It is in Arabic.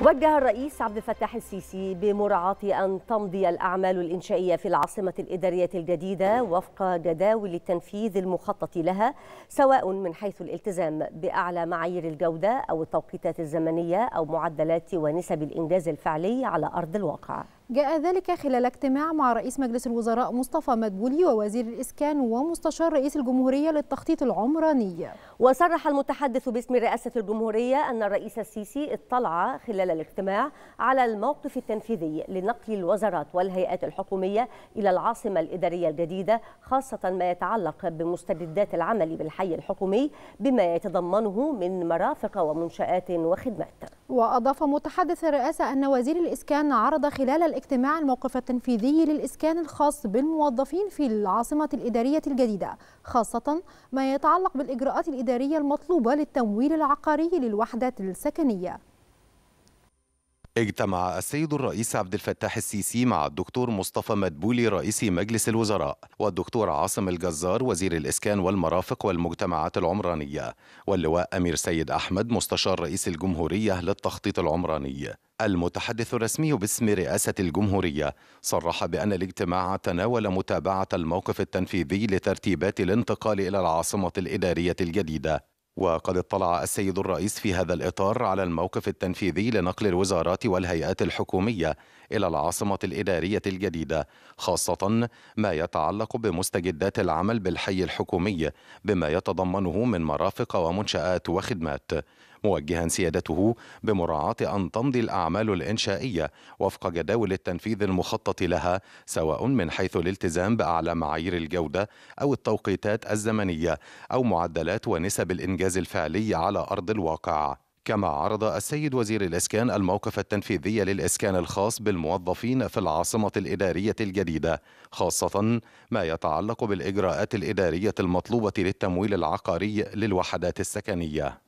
وجه الرئيس عبد الفتاح السيسي بمراعاة أن تمضي الأعمال الإنشائية في العاصمة الإدارية الجديدة وفق جداول التنفيذ المخطط لها سواء من حيث الالتزام بأعلى معايير الجودة أو التوقيتات الزمنية أو معدلات ونسب الإنجاز الفعلي على أرض الواقع جاء ذلك خلال اجتماع مع رئيس مجلس الوزراء مصطفى مدبولي ووزير الإسكان ومستشار رئيس الجمهورية للتخطيط العمراني وصرح المتحدث باسم رئاسة الجمهورية أن الرئيس السيسي اطلع خلال خلال الاجتماع على الموقف التنفيذي لنقل الوزارات والهيئات الحكومية إلى العاصمة الإدارية الجديدة خاصة ما يتعلق بمستجدات العمل بالحي الحكومي بما يتضمنه من مرافق ومنشآت وخدمات وأضاف متحدث الرئاسة أن وزير الإسكان عرض خلال الاجتماع الموقف التنفيذي للإسكان الخاص بالموظفين في العاصمة الإدارية الجديدة خاصة ما يتعلق بالإجراءات الإدارية المطلوبة للتمويل العقاري للوحدات السكنية اجتمع السيد الرئيس عبد الفتاح السيسي مع الدكتور مصطفى مدبولي رئيس مجلس الوزراء والدكتور عاصم الجزار وزير الإسكان والمرافق والمجتمعات العمرانية واللواء أمير سيد أحمد مستشار رئيس الجمهورية للتخطيط العمراني المتحدث الرسمي باسم رئاسة الجمهورية صرح بأن الاجتماع تناول متابعة الموقف التنفيذي لترتيبات الانتقال إلى العاصمة الإدارية الجديدة وقد اطلع السيد الرئيس في هذا الإطار على الموقف التنفيذي لنقل الوزارات والهيئات الحكومية إلى العاصمة الإدارية الجديدة خاصة ما يتعلق بمستجدات العمل بالحي الحكومي بما يتضمنه من مرافق ومنشآت وخدمات موجها سيادته بمراعاة أن تمضي الأعمال الإنشائية وفق جداول التنفيذ المخطط لها سواء من حيث الالتزام بأعلى معايير الجودة أو التوقيتات الزمنية أو معدلات ونسب الإنجاز الفعلي على أرض الواقع كما عرض السيد وزير الإسكان الموقف التنفيذي للإسكان الخاص بالموظفين في العاصمة الإدارية الجديدة خاصة ما يتعلق بالإجراءات الإدارية المطلوبة للتمويل العقاري للوحدات السكنية